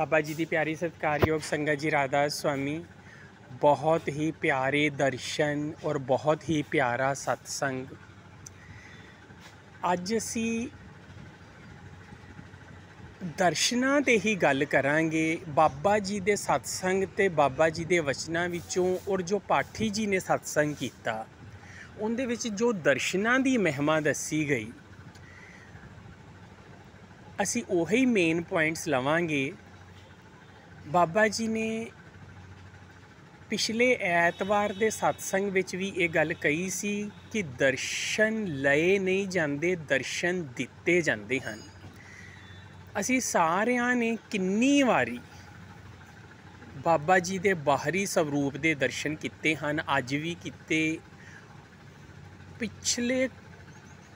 ਬਾਬਾ ਜੀ ਦੀ ਪਿਆਰੀ ਸਤਿਕਾਰਯੋਗ ਸੰਗਤ ਜੀ ਰਾਧਾ ਸੁਆਮੀ ਬਹੁਤ ਹੀ ਪਿਆਰੇ ਦਰਸ਼ਨ ਔਰ ਬਹੁਤ ਹੀ ਪਿਆਰਾ ਸਤਸੰਗ ਅੱਜ ਅਸੀਂ ਦਰਸ਼ਨਾਂ ਤੇ ਹੀ ਗੱਲ ਕਰਾਂਗੇ ਬਾਬਾ ਜੀ ਦੇ ਸਤਸੰਗ ਤੇ ਬਾਬਾ ਜੀ ਦੇ ਵਚਨਾਂ ਵਿੱਚੋਂ ਔਰ ਜੋ ਪਾਠੀ ਜੀ ਨੇ ਸਤਸੰਗ ਕੀਤਾ ਉਹਦੇ ਵਿੱਚ ਜੋ ਦਰਸ਼ਨਾਂ ਦੀ ਮਹਿਮਾ ਦੱਸੀ ਗਈ ਅਸੀਂ ਉਹੀ ਮੇਨ ਪੁਆਇੰਟਸ ਲਵਾਂਗੇ ਬਾਬਾ ਜੀ ਨੇ ਪਿਛਲੇ ਐਤਵਾਰ ਦੇ satsang ਵਿੱਚ ਵੀ ਇਹ ਗੱਲ ਕਹੀ ਸੀ ਕਿ ਦਰਸ਼ਨ ਲਏ ਨਹੀਂ ਜਾਂਦੇ ਦਰਸ਼ਨ ਦਿੱਤੇ ਜਾਂਦੇ ਹਨ ਅਸੀਂ ਸਾਰਿਆਂ ਨੇ ਕਿੰਨੀ ਵਾਰੀ ਬਾਬਾ ਜੀ ਦੇ ਬਾਹਰੀ ਸਰੂਪ ਦੇ ਦਰਸ਼ਨ ਕੀਤੇ ਹਨ ਅੱਜ ਵੀ ਕੀਤੇ ਪਿਛਲੇ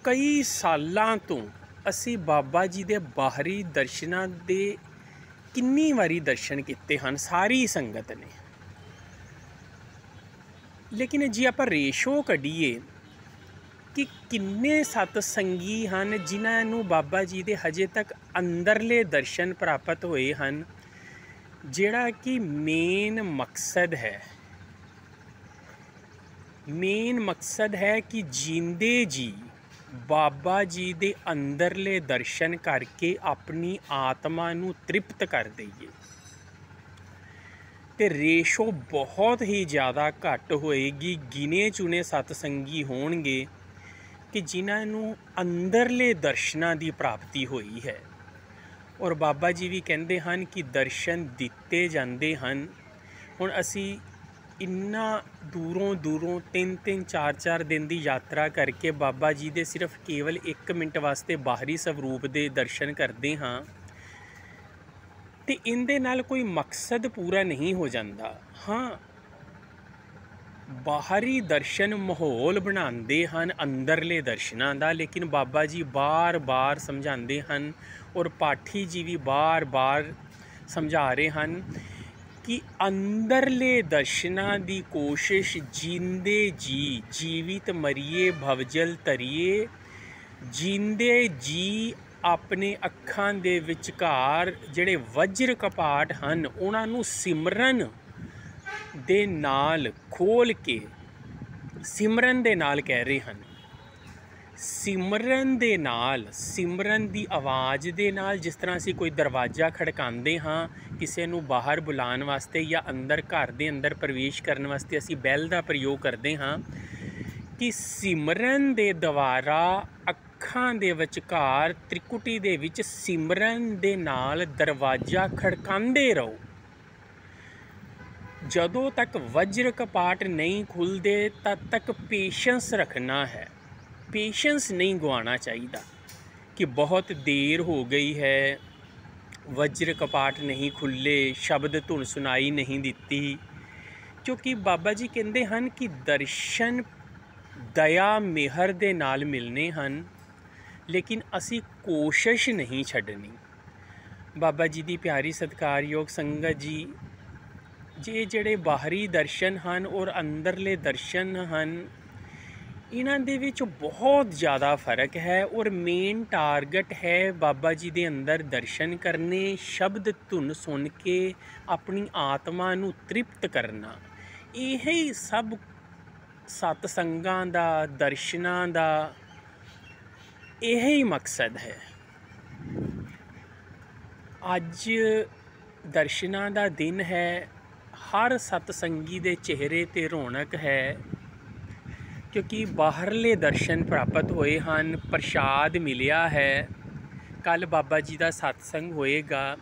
ਕਈ ਸਾਲਾਂ ਤੋਂ ਅਸੀਂ ਬਾਬਾ ਜੀ ਦੇ ਬਾਹਰੀ ਦਰਸ਼ਨਾਂ ਦੇ ਕਿੰਨੀ ਵਾਰੀ ਦਰਸ਼ਨ ਕੀਤੇ ਹਨ ਸਾਰੀ ਸੰਗਤ ਨੇ ਲੇਕਿਨ ਜੀ ਆਪਾਂ ਰੇਸ਼ੋ ਕੱਢੀਏ ਕਿ ਕਿੰਨੇ ਸਤ ਸੰਗੀ ਹਨ ਜਿਨ੍ਹਾਂ ਨੂੰ ਬਾਬਾ ਜੀ ਦੇ ਹਜੇ ਤੱਕ ਅੰਦਰਲੇ ਦਰਸ਼ਨ ਪ੍ਰਾਪਤ ਹੋਏ ਹਨ ਜਿਹੜਾ ਕਿ ਮੇਨ ਮਕਸਦ ਹੈ ਮੇਨ ਮਕਸਦ ਹੈ ਕਿ ਜਿੰਦੇ ਜੀ ਬਾਬਾ ਜੀ ਦੇ ਅੰਦਰਲੇ ਦਰਸ਼ਨ ਕਰਕੇ ਆਪਣੀ ਆਤਮਾ ਨੂੰ ਤ੍ਰਿਪਤ ਕਰ ਦਈਏ ਤੇ ਰੇਸ਼ੋ ਬਹੁਤ ਹੀ ਜ਼ਿਆਦਾ ਘੱਟ ਹੋਏਗੀ ਗਿਨੇ ਚੁਨੇ ਸਤਸੰਗੀ ਹੋਣਗੇ ਕਿ ਜਿਨ੍ਹਾਂ ਨੂੰ ਅੰਦਰਲੇ ਦਰਸ਼ਨਾਂ ਦੀ ਪ੍ਰਾਪਤੀ ਹੋਈ ਹੈ ਔਰ ਬਾਬਾ ਜੀ ਵੀ ਕਹਿੰਦੇ ਹਨ ਕਿ ਦਰਸ਼ਨ ਦਿੱਤੇ ਜਾਂਦੇ ਹਨ ਹੁਣ ਅਸੀਂ ਇੰਨਾ ਦੂਰੋਂ ਦੂਰੋਂ ਤਿੰਨ ਤਿੰਨ ਚਾਰ ਚਾਰ ਦਿਨ ਦੀ ਯਾਤਰਾ ਕਰਕੇ ਬਾਬਾ ਜੀ ਦੇ ਸਿਰਫ ਕੇਵਲ 1 ਮਿੰਟ ਵਾਸਤੇ ਬਾਹਰੀ ਸਰੂਪ ਦੇ ਦਰਸ਼ਨ ਕਰਦੇ ਹਾਂ ਤੇ ਇਹਦੇ ਨਾਲ ਕੋਈ ਮਕਸਦ ਪੂਰਾ ਨਹੀਂ ਹੋ ਜਾਂਦਾ ਹਾਂ ਬਾਹਰੀ ਦਰਸ਼ਨ ਮਾਹੌਲ ਬਣਾਉਂਦੇ ਹਨ ਅੰਦਰਲੇ ਦਰਸ਼ਨਾਂ ਦਾ ਲੇਕਿਨ ਬਾਬਾ ਜੀ ਬਾਰ-ਬਾਰ ਸਮਝਾਉਂਦੇ ਹਨ ਔਰ ਪਾਠੀ ਜੀ ਵੀ ਬਾਰ-ਬਾਰ ਸਮਝਾ ਰਹੇ ਹਨ ਕਿ ਅੰਦਰਲੇ ਦਰਸ਼ਨਾਂ ਦੀ ਕੋਸ਼ਿਸ਼ ਜਿੰਦੇ ਜੀ ਜੀਵਿਤ ਮਰੀਏ ਭਵਜਲ ਤਰੀਏ ਜਿੰਦੇ ਜੀ ਆਪਣੇ ਅੱਖਾਂ ਦੇ ਵਿਚਕਾਰ ਜਿਹੜੇ ਵਜਰ ਕਪਾਟ ਹਨ ਉਹਨਾਂ ਨੂੰ ਸਿਮਰਨ ਦੇ ਨਾਲ ਖੋਲ ਕੇ ਸਿਮਰਨ ਦੇ ਨਾਲ ਕਹਿ ਰਹੇ ਹਨ ਸਿਮਰਨ ਦੇ ਨਾਲ ਸਿਮਰਨ ਦੀ ਆਵਾਜ਼ ਦੇ ਨਾਲ ਜਿਸ ਤਰ੍ਹਾਂ ਅਸੀਂ ਕੋਈ ਦਰਵਾਜ਼ਾ ਖੜਕਾਉਂਦੇ ਹਾਂ ਕਿਸੇ ਨੂੰ ਬਾਹਰ ਬੁਲਾਉਣ ਵਾਸਤੇ ਜਾਂ ਅੰਦਰ ਘਰ ਦੇ ਅੰਦਰ ਪ੍ਰਵੇਸ਼ ਕਰਨ ਵਾਸਤੇ ਅਸੀਂ ਬੈਲ ਦਾ ਪ੍ਰਯੋਗ ਕਰਦੇ ਹਾਂ ਕਿ ਸਿਮਰਨ ਦੇ ਦੁਆਰਾ ਅੱਖਾਂ ਦੇ ਵਿਚਕਾਰ ਤ੍ਰਿਕੁਟੀ ਦੇ ਵਿੱਚ ਸਿਮਰਨ ਦੇ ਨਾਲ ਦਰਵਾਜ਼ਾ ਖੜਕਾਉਂਦੇ ਰਹੋ ਜਦੋਂ ਤੱਕ ਵਜਰ ਕਪਾਟ ਨਹੀਂ ਖੁੱਲਦੇ ਤਦ ਤੱਕ ਪੇਸ਼ੈਂਸ ਰੱਖਣਾ ਹੈ ਪੇਸ਼ੈਂਸ ਨਹੀਂ ਗਵਾਉਣਾ ਚਾਹੀਦਾ ਕਿ ਬਹੁਤ ਦੇਰ ਹੋ ਗਈ ਹੈ ਵਜਰ ਕਪਾਟ ਨਹੀਂ ਖੁੱਲੇ ਸ਼ਬਦ ਧੁਨ ਸੁਣਾਈ ਨਹੀਂ ਦਿੱਤੀ ਕਿਉਂਕਿ ਬਾਬਾ ਜੀ ਕਹਿੰਦੇ ਹਨ ਕਿ ਦਰਸ਼ਨ ਦਇਆ ਮਿਹਰ ਦੇ ਨਾਲ ਮਿਲਨੇ ਹਨ ਲੇਕਿਨ ਅਸੀਂ ਕੋਸ਼ਿਸ਼ ਨਹੀਂ ਛੱਡਣੀ ਬਾਬਾ ਜੀ ਦੀ ਪਿਆਰੀ ਸਤਕਾਰਯੋਗ ਸੰਗਤ ਜੀ ਜੇ ਜਿਹੜੇ ਬਾਹਰੀ ਦਰਸ਼ਨ ਹਨ ਔਰ ਅੰਦਰਲੇ ਦਰਸ਼ਨ ਹਨ ਇਹਨਾਂ ਦੇ ਵਿੱਚ ਬਹੁਤ ਜ਼ਿਆਦਾ ਫਰਕ ਹੈ ਔਰ ਮੇਨ ਟਾਰਗੇਟ ਹੈ ਬਾਬਾ ਜੀ ਦੇ ਅੰਦਰ ਦਰਸ਼ਨ ਕਰਨੇ ਸ਼ਬਦ ਧੁਨ ਸੁਣ ਕੇ ਆਪਣੀ ਆਤਮਾ ਨੂੰ ਤ੍ਰਿਪਤ ਕਰਨਾ ਇਹ ਹੀ ਸਭ ਸਤ ਸੰਗਾਂ ਦਾ ਦਰਸ਼ਨਾਂ ਦਾ ਇਹ ਹੀ ਮਕਸਦ ਹੈ ਅੱਜ ਦਰਸ਼ਨਾਂ ਦਾ ਦਿਨ ਹੈ ਹਰ ਸਤ ਸੰਗੀ ਦੇ ਚਿਹਰੇ ਤੇ ਰੌਣਕ ਹੈ ਕਿਉਂਕਿ ਬਾਹਰਲੇ ਦਰਸ਼ਨ ਪ੍ਰਾਪਤ ਹੋਏ ਹਨ ਪ੍ਰਸ਼ਾਦ ਮਿਲਿਆ ਹੈ ਕੱਲ ਬਾਬਾ ਜੀ ਦਾ ਸਤਸੰਗ ਹੋਏਗਾ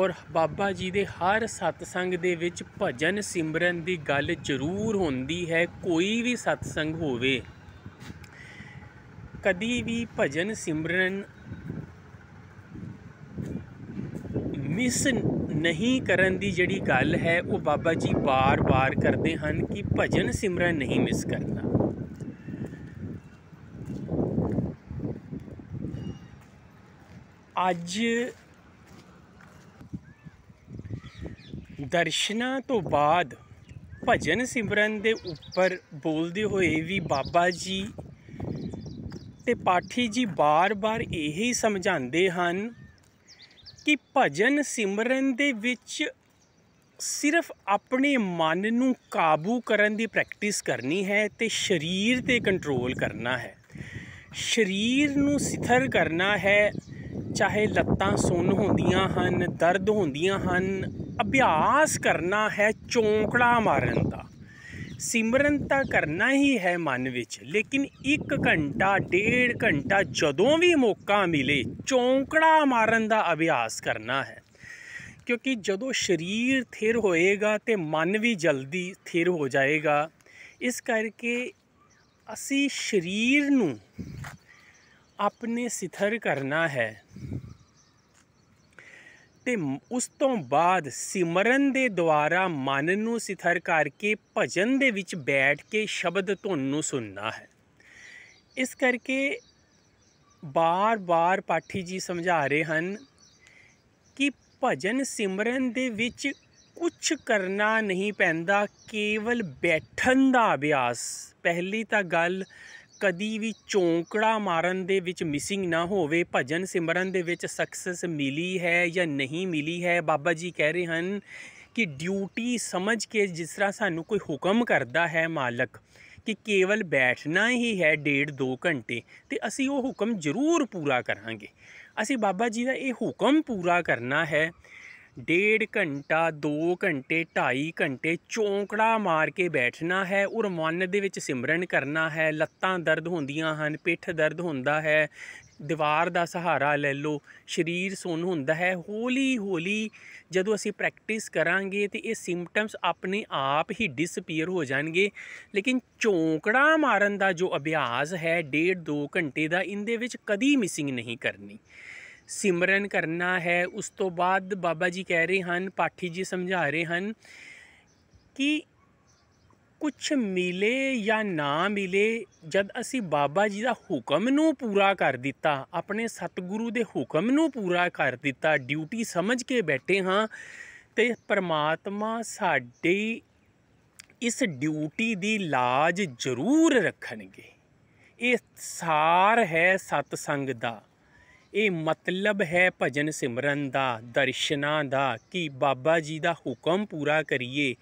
ਔਰ ਬਾਬਾ ਜੀ ਦੇ ਹਰ ਸਤਸੰਗ ਦੇ ਵਿੱਚ ਭਜਨ ਸਿਮਰਨ ਦੀ ਗੱਲ ਜ਼ਰੂਰ ਹੁੰਦੀ ਹੈ ਕੋਈ ਵੀ ਸਤਸੰਗ ਹੋਵੇ ਕਦੀ ਵੀ ਭਜਨ ਸਿਮਰਨ ਮਿਸ ਨਹੀਂ ਕਰਨ ਦੀ ਜਿਹੜੀ ਗੱਲ ਹੈ ਉਹ ਬਾਬਾ ਜੀ ਬਾਰ-ਬਾਰ ਕਰਦੇ ਹਨ ਕਿ ਭਜਨ ਸਿਮਰਨ ਨਹੀਂ ਮਿਸ ਕਰਨਾ ਅੱਜ ਦਰਸ਼ਨਾ ਤੋਂ ਬਾਅਦ ਭਜਨ ਸਿਮਰਨ ਦੇ ਉੱਪਰ ਬੋਲਦੇ ਹੋਏ ਵੀ ਬਾਬਾ ਜੀ ਤੇ ਪਾਠੀ ਜੀ ਬਾਰ-ਬਾਰ ਇਹੀ ਸਮਝਾਉਂਦੇ ਹਨ ਕਿ ਭਜਨ ਸਿਮਰਨ ਦੇ ਵਿੱਚ ਸਿਰਫ ਆਪਣੇ ਮਨ ਨੂੰ ਕਾਬੂ ਕਰਨ ਦੀ ਪ੍ਰੈਕਟਿਸ ਕਰਨੀ ਹੈ ਤੇ ਸਰੀਰ ਤੇ ਕੰਟਰੋਲ ਕਰਨਾ ਹੈ ਸਰੀਰ ਨੂੰ ਸਿਥਰ ਕਰਨਾ ਹੈ ਚਾਹੇ ਲੱਤਾਂ ਸੁੰਨ ਹੁੰਦੀਆਂ ਹਨ ਦਰਦ ਹੁੰਦੀਆਂ ਹਨ ਅਭਿਆਸ ਕਰਨਾ ਹੈ ਚੌਂਕੜਾ ਮਾਰਨ ਦਾ ਸਿਮਰਨ ਤਾਂ ਕਰਨਾ ਹੀ ਹੈ ਮਨ ਵਿੱਚ ਲੇਕਿਨ 1 ਘੰਟਾ 1.5 ਘੰਟਾ ਜਦੋਂ ਵੀ ਮੌਕਾ ਮਿਲੇ ਚੌਂਕੜਾ ਮਾਰਨ ਦਾ ਅਭਿਆਸ ਕਰਨਾ ਹੈ ਕਿਉਂਕਿ ਜਦੋਂ ਸਰੀਰ ਥਿਰ ਹੋਏਗਾ ਤੇ ਮਨ ਵੀ ਜਲਦੀ ਥਿਰ ਹੋ ਜਾਏਗਾ ਇਸ ਕਰਕੇ ਅਸੀਂ ਸਰੀਰ ਨੂੰ ਆਪਣੇ ਸਿਥਰ ਕਰਨਾ ਹੈ ਤੇ ਉਸ ਤੋਂ ਬਾਅਦ ਸਿਮਰਨ ਦੇ ਦੁਆਰਾ ਮਨ ਨੂੰ ਸਿਥਰ ਕਰਕੇ ਭਜਨ ਦੇ ਵਿੱਚ ਬੈਠ ਕੇ ਸ਼ਬਦ ਧੁਨ ਨੂੰ ਸੁਣਨਾ ਹੈ ਇਸ ਕਰਕੇ ਬਾਰ-ਬਾਰ ਪਾਠੀ ਜੀ ਸਮਝਾ ਰਹੇ ਹਨ ਕਿ ਭਜਨ ਸਿਮਰਨ ਦੇ ਵਿੱਚ ਕੁਝ ਕਰਨਾ ਨਹੀਂ ਪੈਂਦਾ ਕੇਵਲ ਬੈਠਣ ਦਾ ਅਭਿਆਸ ਪਹਿਲੀ ਤਾਂ ਗੱਲ ਕਦੀ ਵੀ ਚੌਂਕੜਾ ਮਾਰਨ ਦੇ ਵਿੱਚ ਮਿਸਿੰਗ ਨਾ ਹੋਵੇ ਭਜਨ ਸਿਮਰਨ ਦੇ ਵਿੱਚ ਸਕਸੈਸ ਮਿਲੀ ਹੈ ਜਾਂ ਨਹੀਂ ਮਿਲੀ ਹੈ ਬਾਬਾ ਜੀ ਕਹਿ ਰਹੇ ਹਨ ਕਿ ਡਿਊਟੀ ਸਮਝ ਕੇ ਜਿਸ ਤਰ੍ਹਾਂ ਸਾਨੂੰ ਕੋਈ ਹੁਕਮ ਕਰਦਾ ਹੈ ਮਾਲਕ ਕਿ ਕੇਵਲ ਬੈਠਣਾ ਹੀ ਹੈ ਡੇਢ 2 ਘੰਟੇ ਤੇ ਅਸੀਂ ਉਹ ਹੁਕਮ ਜ਼ਰੂਰ ਪੂਰਾ ਕਰਾਂਗੇ ਅਸੀਂ ਬਾਬਾ ਜੀ ਦਾ ਇਹ ਹੁਕਮ ਪੂਰਾ ਕਰਨਾ ਹੈ ਡੇਢ ਘੰਟਾ 2 ਘੰਟੇ 2.5 ਘੰਟੇ ਚੌਂਕੜਾ ਮਾਰ ਕੇ ਬੈਠਣਾ ਹੈ ਔਰ ਮਨ ਦੇ ਵਿੱਚ ਸਿਮਰਨ ਕਰਨਾ ਹੈ ਲੱਤਾਂ ਦਰਦ ਹੁੰਦੀਆਂ ਹਨ ਪਿੱਠ ਦਰਦ ਹੁੰਦਾ ਹੈ ਦੀਵਾਰ ਦਾ ਸਹਾਰਾ ਲੈ ਲਓ ਸਰੀਰ ਸੁੰਨ ਹੁੰਦਾ ਹੈ ਹੌਲੀ ਹੌਲੀ ਜਦੋਂ ਅਸੀਂ ਪ੍ਰੈਕਟਿਸ ਕਰਾਂਗੇ ਤੇ ਇਹ ਸਿੰਪਟਮਸ ਆਪਣੇ ਆਪ ਹੀ ਡਿਸਪੀਅਰ ਹੋ ਜਾਣਗੇ ਲੇਕਿਨ ਚੌਂਕੜਾ ਮਾਰਨ ਦਾ ਜੋ ਅਭਿਆਸ ਹੈ 1.5 2 ਘੰਟੇ ਦਾ ਇਹਦੇ ਵਿੱਚ ਕਦੀ ਮਿਸਿੰਗ ਨਹੀਂ ਕਰਨੀ ਸਿਮਰਨ ਕਰਨਾ ਹੈ ਉਸ ਤੋਂ ਬਾਅਦ ਬਾਬਾ ਜੀ ਕਹਿ ਰਹੇ ਹਨ ਪਾਠੀ ਜੀ ਸਮਝਾ ਰਹੇ ਹਨ ਕਿ ਕੁਝ ਮਿਲੇ ਜਾਂ ਨਾ ਮਿਲੇ ਜਦ ਅਸੀਂ ਬਾਬਾ ਜੀ ਦਾ ਹੁਕਮ ਨੂੰ ਪੂਰਾ ਕਰ ਦਿੱਤਾ ਆਪਣੇ ਸਤਿਗੁਰੂ ਦੇ ਹੁਕਮ ਨੂੰ ਪੂਰਾ ਕਰ ਦਿੱਤਾ ਡਿਊਟੀ ਸਮਝ ਕੇ ਬੈਠੇ ਹਾਂ ਤੇ ਪਰਮਾਤਮਾ ਸਾਡੀ ਇਸ ਡਿਊਟੀ ਦੀ ਲਾਜ ਜ਼ਰੂਰ ਰੱਖਣਗੇ ਇਹ ਸਾਰ ਹੈ ਸਤਸੰਗ ਦਾ ਇਹ ਮਤਲਬ ਹੈ ਭਜਨ ਸਿਮਰਨ ਦਾ ਦਰਸ਼ਨਾਂ ਦਾ ਕਿ ਬਾਬਾ ਜੀ ਦਾ ਹੁਕਮ ਪੂਰਾ ਕਰੀਏ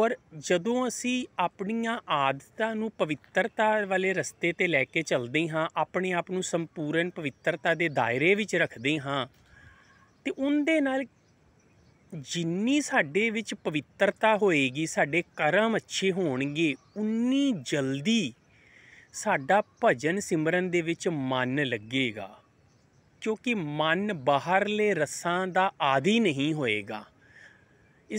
ਔਰ ਜਦੋਂ ਅਸੀਂ ਆਪਣੀਆਂ ਆਦਤਾਂ ਨੂੰ ਪਵਿੱਤਰਤਾ ਵਾਲੇ ਰਸਤੇ ਤੇ ਲੈ ਕੇ ਚੱਲਦੇ ਹਾਂ ਆਪਣੇ ਆਪ ਨੂੰ ਸੰਪੂਰਨ ਪਵਿੱਤਰਤਾ ਦੇ ਦਾਇਰੇ ਵਿੱਚ ਰੱਖਦੇ ਹਾਂ ਤੇ ਉਹਦੇ ਨਾਲ ਜਿੰਨੀ ਸਾਡੇ ਵਿੱਚ ਪਵਿੱਤਰਤਾ ਹੋਏਗੀ ਸਾਡੇ ਕਰਮ ਅੱਛੇ ਹੋਣਗੇ ਉਨੀ ਜਲਦੀ ਸਾਡਾ ਭਜਨ ਸਿਮਰਨ ਦੇ ਵਿੱਚ ਮਨ ਲੱਗੇਗਾ ਕਿਉਂਕਿ ਮਨ ਬਾਹਰਲੇ ਰਸਾਂ ਦਾ ਆਦੀ ਨਹੀਂ ਹੋਏਗਾ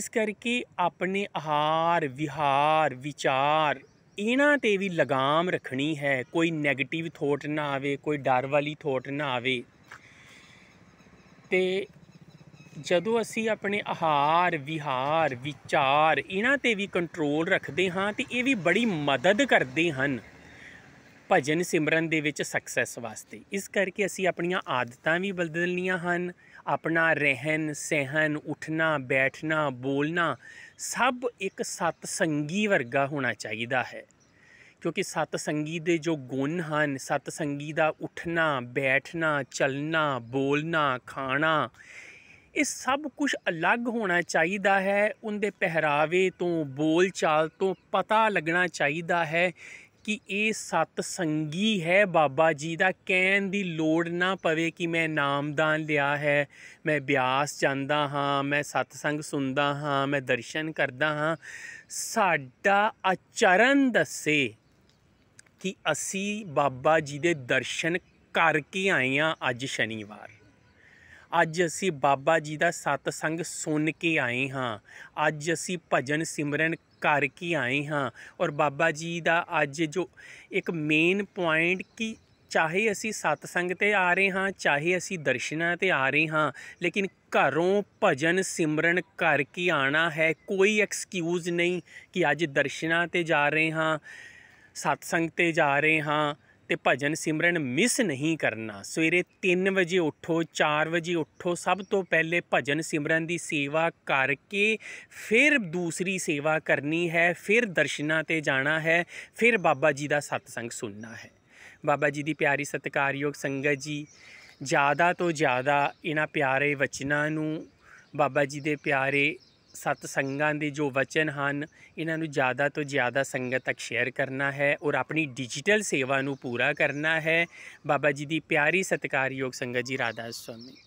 ਇਸ ਕਰਕੇ ਆਪਣੇ ਆਹਾਰ ਵਿਹਾਰ ਵਿਚਾਰ ਇਹਨਾਂ ਤੇ ਵੀ ਲਗਾਮ ਰੱਖਣੀ ਹੈ ਕੋਈ 네ਗੇਟਿਵ ਥੋਟ ਨਾ ਆਵੇ ਕੋਈ ਡਰ ਵਾਲੀ ਥੋਟ ਨਾ ਆਵੇ ਤੇ ਜਦੋਂ ਅਸੀਂ ਆਪਣੇ ਆਹਾਰ ਵਿਹਾਰ ਵਿਚਾਰ ਇਹਨਾਂ ਤੇ ਵੀ ਕੰਟਰੋਲ ਰੱਖਦੇ ਹਾਂ ਤੇ ਇਹ ਵੀ ਬੜੀ ਮਦਦ ਕਰਦੇ ਹਨ ਭਜਨ ਸਿਮਰਨ ਦੇ ਵਿੱਚ ਸਕਸੈਸ ਵਾਸਤੇ ਇਸ ਕਰਕੇ ਅਸੀਂ ਆਪਣੀਆਂ ਆਦਤਾਂ ਵੀ ਬਦਲਣੀਆਂ ਹਨ ਆਪਣਾ ਰਹਿਣ ਸਹਿਣ ਉੱਠਣਾ ਬੈਠਣਾ ਬੋਲਣਾ ਸਭ ਇੱਕ ਸਤ ਸੰਗੀ ਵਰਗਾ ਹੋਣਾ ਚਾਹੀਦਾ ਹੈ ਕਿਉਂਕਿ ਸਤ ਸੰਗੀ ਦੇ ਜੋ ਗੁਣ ਹਨ ਸਤ ਸੰਗੀ ਦਾ ਉੱਠਣਾ ਬੈਠਣਾ ਚੱਲਣਾ ਬੋਲਣਾ ਖਾਣਾ ਇਹ ਸਭ ਕੁਝ ਅਲੱਗ ਹੋਣਾ ਚਾਹੀਦਾ ਹੈ ਉਹਦੇ ਪਹਿਰਾਵੇ ਤੋਂ ਬੋਲਚਾਲ ਤੋਂ ਪਤਾ ਲੱਗਣਾ ਚਾਹੀਦਾ ਹੈ ਕਿ ਇਹ ਸਤ ਸੰਗੀ ਹੈ ਬਾਬਾ ਜੀ ਦਾ ਕਹਿਣ ਦੀ ਲੋੜ ਨਾ ਪਵੇ ਕਿ ਮੈਂ ਨਾਮਦਾਨ ਲਿਆ ਹੈ ਮੈਂ ਬਿਆਸ ਜਾਂਦਾ ਹਾਂ ਮੈਂ ਸਤ ਸੰਗ ਸੁਣਦਾ ਹਾਂ ਮੈਂ ਦਰਸ਼ਨ ਕਰਦਾ ਹਾਂ ਸਾਡਾ ਆਚਰਨ ਦੱਸੇ ਕਿ ਅਸੀਂ ਬਾਬਾ ਜੀ ਦੇ ਦਰਸ਼ਨ ਕਰਕੇ ਆਏ ਹਾਂ ਅੱਜ ਸ਼ਨੀਵਾਰ ਅੱਜ ਅਸੀਂ ਬਾਬਾ ਜੀ ਦਾ ਸਤਸੰਗ ਸੁਣ ਕੇ ਆਏ ਹਾਂ ਅੱਜ ਅਸੀਂ ਭਜਨ ਸਿਮਰਨ ਕਰਕੇ ਆਏ ਹਾਂ ਔਰ ਬਾਬਾ ਜੀ ਦਾ ਅੱਜ ਜੋ ਇੱਕ ਮੇਨ ਪੁਆਇੰਟ ਕੀ ਚਾਹੇ ਅਸੀਂ ਸਤਸੰਗ ਤੇ ਆ ਰਹੇ ਹਾਂ ਚਾਹੇ ਅਸੀਂ ਦਰਸ਼ਨਾਂ ਤੇ ਆ ਰਹੇ ਹਾਂ ਲੇਕਿਨ ਘਰੋਂ ਭਜਨ ਸਿਮਰਨ ਕਰਕੇ ਆਣਾ ਹੈ ਕੋਈ ਐਕਸਕਿਊਜ਼ ਨਹੀਂ ਕਿ ਅੱਜ ਦਰਸ਼ਨਾਂ ਤੇ ਜਾ ਰਹੇ ਹਾਂ ਸਤਸੰਗ ਤੇ ਜਾ ਰਹੇ ਹਾਂ ਤੇ ਭਜਨ ਸਿਮਰਨ ਮਿਸ ਨਹੀਂ ਕਰਨਾ ਸਵੇਰੇ 3 ਵਜੇ ਉੱਠੋ 4 ਵਜੇ ਉੱਠੋ ਸਭ ਤੋਂ ਪਹਿਲੇ ਭਜਨ ਸਿਮਰਨ ਦੀ ਸੇਵਾ ਕਰਕੇ ਫਿਰ ਦੂਸਰੀ ਸੇਵਾ ਕਰਨੀ ਹੈ ਫਿਰ ਦਰਸ਼ਨਾਂ ਤੇ ਜਾਣਾ ਹੈ ਫਿਰ ਬਾਬਾ ਜੀ ਦਾ ਸਤਸੰਗ ਸੁਣਨਾ ਹੈ ਬਾਬਾ ਜੀ ਦੀ ਪਿਆਰੀ ਸਤਿਕਾਰਯੋਗ ਸੰਗਤ ਜੀ ਜ਼ਿਆਦਾ ਤੋਂ ਜ਼ਿਆਦਾ ਇਹਨਾਂ ਪਿਆਰੇ ਵਚਨਾਂ ਨੂੰ ਬਾਬਾ ਜੀ ਦੇ ਪਿਆਰੇ ਸਤ ਸੰਗਾਂ ਦੇ ਜੋ ਵਚਨ ਹਨ ਇਹਨਾਂ ਨੂੰ ਜ਼ਿਆਦਾ ਤੋਂ ਜ਼ਿਆਦਾ ਸੰਗਤ ਤੱਕ ਸ਼ੇਅਰ ਕਰਨਾ ਹੈ ਔਰ ਆਪਣੀ ਡਿਜੀਟਲ ਸੇਵਾ ਨੂੰ ਪੂਰਾ ਕਰਨਾ ਹੈ ਬਾਬਾ ਜੀ ਦੀ ਪਿਆਰੀ ਸਤਕਾਰਯੋਗ ਸੰਗਤ ਜੀ ਰਾਧਾ ਸੁਆਮੀ